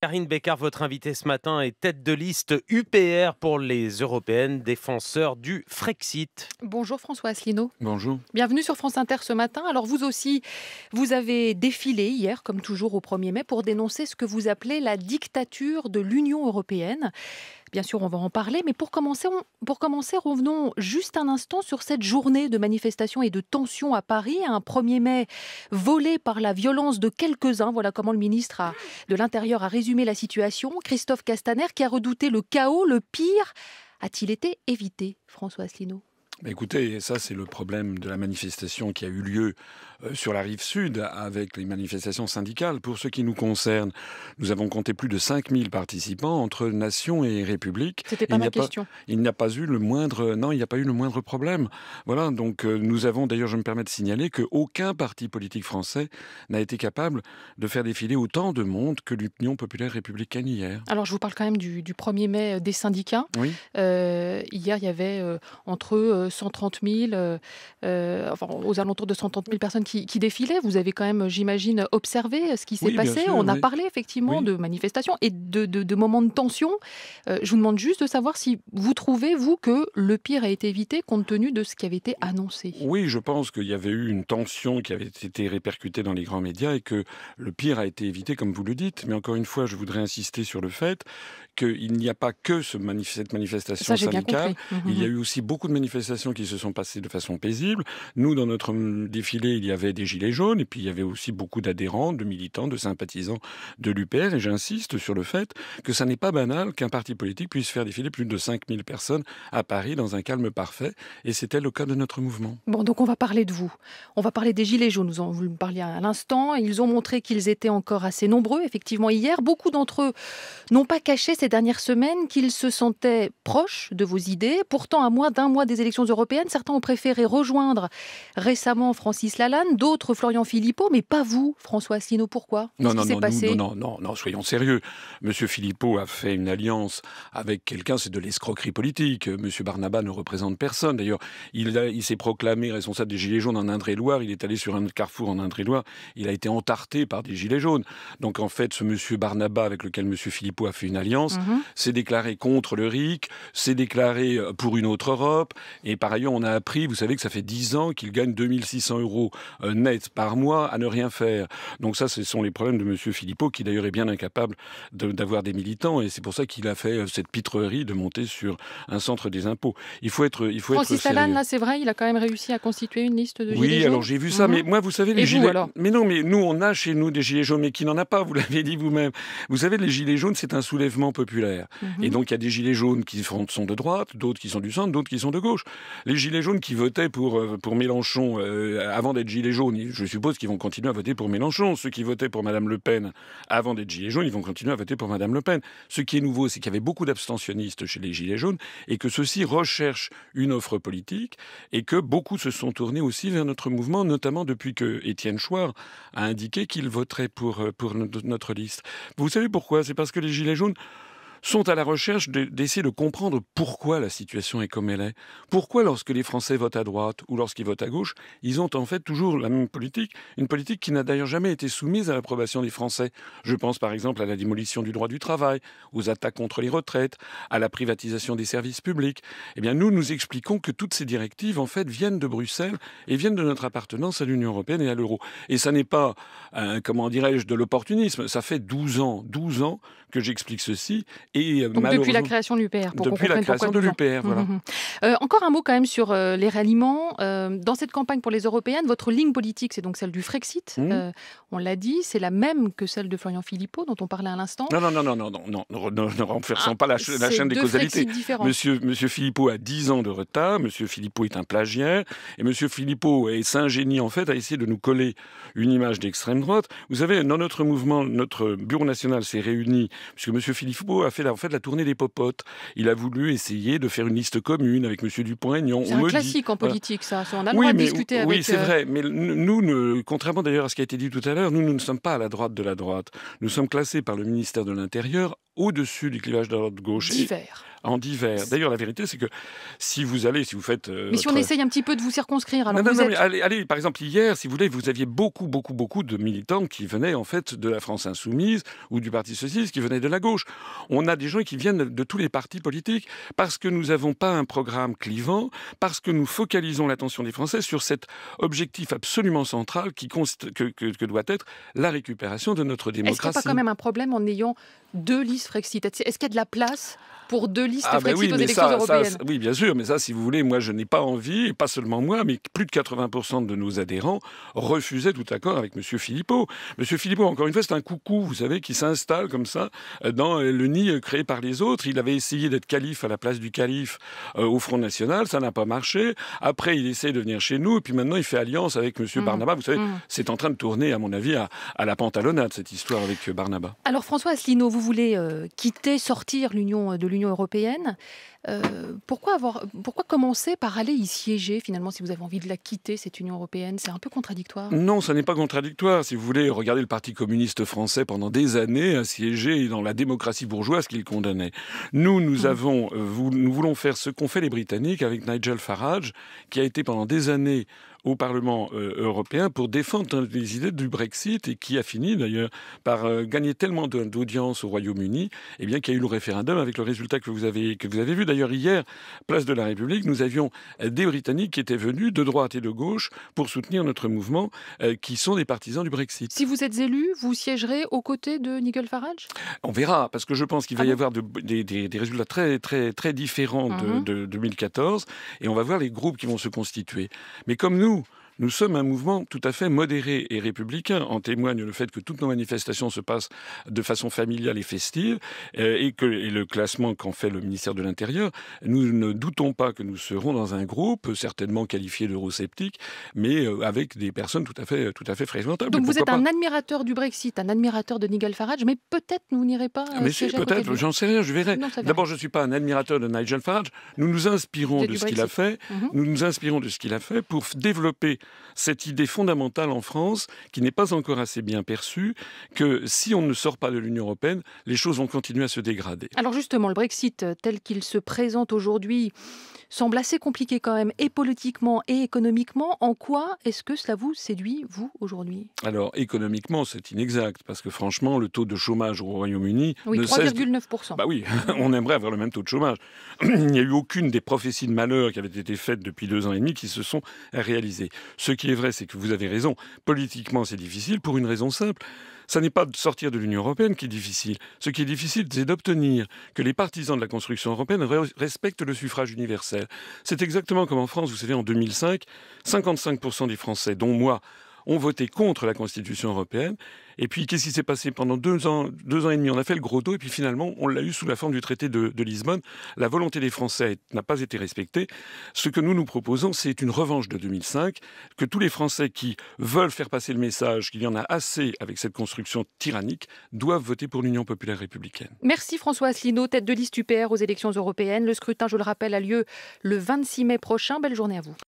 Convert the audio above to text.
Karine Bécard, votre invitée ce matin, est tête de liste UPR pour les européennes, défenseurs du Frexit. Bonjour François Asselineau. Bonjour. Bienvenue sur France Inter ce matin. Alors vous aussi, vous avez défilé hier, comme toujours au 1er mai, pour dénoncer ce que vous appelez la dictature de l'Union européenne. Bien sûr, on va en parler, mais pour commencer, pour commencer, revenons juste un instant sur cette journée de manifestation et de tension à Paris, un 1er mai volé par la violence de quelques-uns. Voilà comment le ministre de l'Intérieur a résumé la situation. Christophe Castaner, qui a redouté le chaos, le pire, a-t-il été évité, François Asselineau Écoutez, ça c'est le problème de la manifestation qui a eu lieu euh, sur la rive sud avec les manifestations syndicales. Pour ce qui nous concerne, nous avons compté plus de 5000 participants entre Nation et République. C'était pas ma question. il n'y a pas eu le moindre, non, il n'y a pas eu le moindre problème. Voilà, donc euh, nous avons, d'ailleurs, je me permets de signaler qu'aucun parti politique français n'a été capable de faire défiler autant de monde que l'Union populaire républicaine hier. Alors, je vous parle quand même du, 1er mai euh, des syndicats. hier, il y avait entre 130 000, enfin, aux alentours de 130 000 personnes qui, qui Vous avez quand même, euh, j'imagine, observé euh, ce qui s'est passé. On a parlé effectivement de manifestations et de, moments de tension. Euh, je vous demande juste de savoir si vous trouvez, vous, que le pire a été évité compte tenu de ce qui avait été annoncé. Oui, je pense qu'il y avait eu une tension qui avait été répercutée dans les grands médias et que le pire a été évité, comme vous le dites. Mais encore une fois, je voudrais insister sur le fait qu'il n'y a pas que ce cette manifestation syndicale. Il y a mhm. eu aussi beaucoup de manifestations qui se sont passées de façon paisible. Nous, dans notre hum, défilé, il y a avait des gilets jaunes, et puis il y avait aussi beaucoup d'adhérents, de militants, de sympathisants de l'UPR. Et j'insiste sur le fait que ça n'est pas banal qu'un parti politique puisse faire défiler plus de 5000 personnes à Paris dans un calme parfait. Et c'était le cas de notre mouvement. Bon, donc on va parler de vous. On va parler des gilets jaunes. Vous en, vous me parliez à l'instant. Ils ont montré qu'ils étaient encore assez nombreux, effectivement, hier. Beaucoup d'entre eux n'ont pas caché ces dernières semaines qu'ils se sentaient proches de vos idées. Pourtant, à moins d'un mois des élections européennes, certains ont préféré rejoindre récemment Francis Lalanne, d'autres Florian Philippot, mais pas vous, François Asselineau. Pourquoi non non non, passé non, non, non, soyons sérieux. Monsieur Philippot a fait une alliance avec quelqu'un, c'est de l'escroquerie politique. Monsieur Barnaba ne représente personne. D'ailleurs, il, il s'est proclamé responsable des Gilets jaunes en Indre-et-Loire. Il est allé sur un carrefour en Indre-et-Loire. Il a été entarté par des Gilets jaunes. Donc, en fait, ce monsieur Barnaba, avec lequel monsieur Philippot a fait une alliance, mhm. s'est déclaré contre le RIC, s'est déclaré euh, pour une autre Europe. Et par ailleurs, on a appris, vous savez que ça fait 10 ans qu'il gagne 2600 euros euh, net par mois à ne rien faire. Donc ça, ce sont les problèmes de M. Philippot, qui d'ailleurs est bien incapable d'avoir des militants, et c'est pour ça qu'il a fait euh, cette pitrerie de monter sur un centre des impôts. Il faut être, il faut Francis être là, c'est vrai, il a quand même réussi à constituer une liste de oui, gilets jaunes. Oui, alors j'ai vu ça, mhm. mais moi, vous savez, les gilets... mais non, mais nous, on a chez nous des gilets jaunes, mais qui n'en a pas, vous l'avez dit vous-même. Vous savez, les gilets jaunes, c'est un soulèvement populaire. Mhm. Et donc, il y a des gilets jaunes qui sont de droite, d'autres qui sont du centre, d'autres qui sont de gauche. Les gilets jaunes qui votaient pour, euh, pour Mélenchon avant d'être gilets jaunes, je suppose qu'ils vont continuer à voter pour Mélenchon. Ceux qui votaient pour Mme Le Pen avant d'être Gilets jaunes, ils vont continuer à voter pour Mme Le Pen. Ce qui est nouveau, c'est qu'il y avait beaucoup d'abstentionnistes chez les Gilets jaunes et que ceux-ci recherchent une offre politique et que beaucoup se sont tournés aussi vers notre mouvement, notamment depuis que Étienne Chouard a indiqué qu'il voterait pour, euh, pour notre liste. Vous savez pourquoi C'est parce que les Gilets jaunes sont à la recherche d'essayer de comprendre pourquoi la situation est comme elle est. Pourquoi lorsque les Français votent à droite ou lorsqu'ils votent à gauche, ils ont en fait toujours la même politique, une politique qui n'a d'ailleurs jamais été soumise à l'approbation des Français. Je pense par exemple à la démolition du droit du travail, aux attaques contre les retraites, à la privatisation des services publics. Eh bien nous, nous expliquons que toutes ces directives en fait viennent de Bruxelles et viennent de notre appartenance à l'Union européenne et à l'euro. Et ça n'est pas, euh, comment dirais-je, de l'opportunisme. Ça fait 12 ans, 12 ans que j'explique ceci euh, depuis la création de l'UPR, Depuis la création de l'UPR, voilà. Mm-hmm. Euh, encore un mot quand même sur euh, les ralliements. dans cette campagne pour les européennes, votre ligne politique, c'est donc celle du Frexit. Mm. on l'a dit, c'est la même que celle de Florian Philippot, dont on parlait à l'instant. Non, non, non, non, non, non, non, ne renferçons ah, pas la, chaîne des causalités. Monsieur, monsieur Philippot a 10 ans de retard, monsieur Philippot est un plagiaire, et monsieur Philippot est génie, en fait, à essayer de nous coller une image d'extrême droite. Vous savez, dans notre mouvement, notre bureau national s'est réuni, puisque monsieur Philippot a fait la, en fait la tournée des popotes. Il a voulu essayer de faire une liste commune avec M. Dupont-Aignan. C'est un classique en politique, ça. On a le oui, droit de discuter oui, c'est euh, vrai. Mais nous, contrairement d'ailleurs à ce qui a été dit tout à l'heure, nous, nous ne sommes pas à la droite de la droite. Nous sommes classés par le ministère de l'Intérieur au-dessus du clivage de l'ordre gauche. En divers. D'ailleurs, la vérité, c'est que si vous allez, si vous faites. Euh, mais si on essaye un petit peu de vous circonscrire, alors. Non, vous non, allez, allez, par exemple, hier, si vous voulez, vous aviez beaucoup, beaucoup, beaucoup de militants qui venaient, en fait, de la France Insoumise ou du Parti Socialiste, qui venaient de la gauche. On a des gens qui viennent de tous les partis politiques parce que nous n'avons pas un programme clivant, parce que nous focalisons l'attention des Français sur cet objectif absolument central qui que, que doit être la récupération de notre démocratie. Est-ce qu'il n'y pas quand même un problème en ayant deux listes est-ce qu'il y a de la place pour deux listes ah ben oui, aux élections européennes. oui, bien sûr, mais ça, si vous voulez, moi, je n'ai pas envie, pas seulement moi, mais plus de 80% de nos adhérents refusaient tout accord avec M. Philippot. M. Philippot, encore une fois, c'est un coucou, vous savez, qui s'installe comme ça euh, dans euh, le nid euh, créé par les autres. Il avait essayé d'être calife à la place du calife au Front National, ça n'a pas marché. Après, il essaie de venir chez nous, et puis maintenant, il fait alliance avec M. Mmh. Barnaba. Vous savez, mmh. c'est en train de tourner, à mon avis, à, la pantalonnade, cette histoire avec Barnaba. Alors, François Asselineau, vous voulez quitter, sortir l'Union de l'Union européenne. Euh, pourquoi, avoir, pourquoi commencer par aller y siéger finalement si vous avez envie de la quitter, cette Union européenne C'est un peu contradictoire. Non, ça n'est pas contradictoire. Si vous voulez, regarder le Parti communiste français pendant des années à euh, siéger dans la démocratie bourgeoise qu'il condamnait. Nous, nous, mmh. avons avons, euh, nous voulons faire ce qu'ont fait les Britanniques avec Nigel Farage, qui a été pendant des années au Parlement euh, européen pour défendre les idées du Brexit et qui a fini d'ailleurs par euh, gagner tellement d'audience au Royaume-Uni et eh bien qu'il y a eu le référendum avec le résultat que vous avez, que vous avez vu. D'ailleurs, hier, place de la République, nous avions euh, des Britanniques qui étaient venus de droite et de gauche pour soutenir notre mouvement qui sont des partisans du Brexit. Si vous êtes élu, vous siégerez aux côtés de Nigel Farage On verra, parce que je pense qu'il va ah y avoir des, résultats très, très, très différents de, mhm. de 2014 et on va voir les groupes qui vont se constituer. Mais comme nous, nous sommes un mouvement tout à fait modéré et républicain. En témoigne le fait que toutes nos manifestations se passent de façon familiale et festive euh, et que le classement qu'en fait le ministère de l'Intérieur. Nous ne doutons pas que nous serons dans un groupe certainement qualifié d'eurosceptique, mais euh, avec des personnes tout à fait, tout à fait fréquentables. Donc vous êtes un admirateur du Brexit, un admirateur de Nigel Farage, mais peut-être vous n'irez pas. Euh, mais peut-être, j'en sais rien, je verrai. D'abord, je ne suis pas un admirateur de Nigel Farage. Nous nous inspirons de, ce qu'il a fait. Mhm. Nous nous inspirons de ce qu'il a fait pour développer cette idée fondamentale en France, qui n'est pas encore assez bien perçue, que si on ne sort pas de l'Union européenne, les choses vont continuer à se dégrader. Alors justement, le Brexit euh, tel qu'il se présente aujourd'hui, semble assez compliqué quand même, et politiquement et économiquement. En quoi est-ce que cela vous séduit, vous, aujourd'hui Alors, économiquement, c'est inexact, parce que franchement, le taux de chômage au Royaume-Uni... Oui, 3,9%. De... Bah oui, on aimerait avoir le même taux de chômage. Il n'y a eu aucune des prophéties de malheur qui avaient été faites depuis deux ans et demi qui se sont réalisées. Ce qui est vrai, c'est que vous avez raison, politiquement, c'est difficile, pour une raison simple. Ça n'est pas de sortir de l'Union européenne qui est difficile. Ce qui est difficile, c'est d'obtenir que les partisans de la construction européenne respectent le suffrage universel. C'est exactement comme en France, vous savez, en 2005, 55% des Français, dont moi, ont voté contre la Constitution européenne. Et puis, qu'est-ce qui s'est passé Pendant deux ans, deux ans et demi, on a fait le gros dos, et puis finalement, on l'a eu sous la forme du traité de, de Lisbonne. La volonté des Français n'a pas été respectée. Ce que nous nous proposons, c'est une revanche de 2005, que tous les Français qui veulent faire passer le message qu'il y en a assez avec cette construction tyrannique doivent voter pour l'Union populaire républicaine. Merci François Asselineau, tête de liste UPR aux élections européennes. Le scrutin, je le rappelle, a lieu le 26 mai prochain. Belle journée à vous.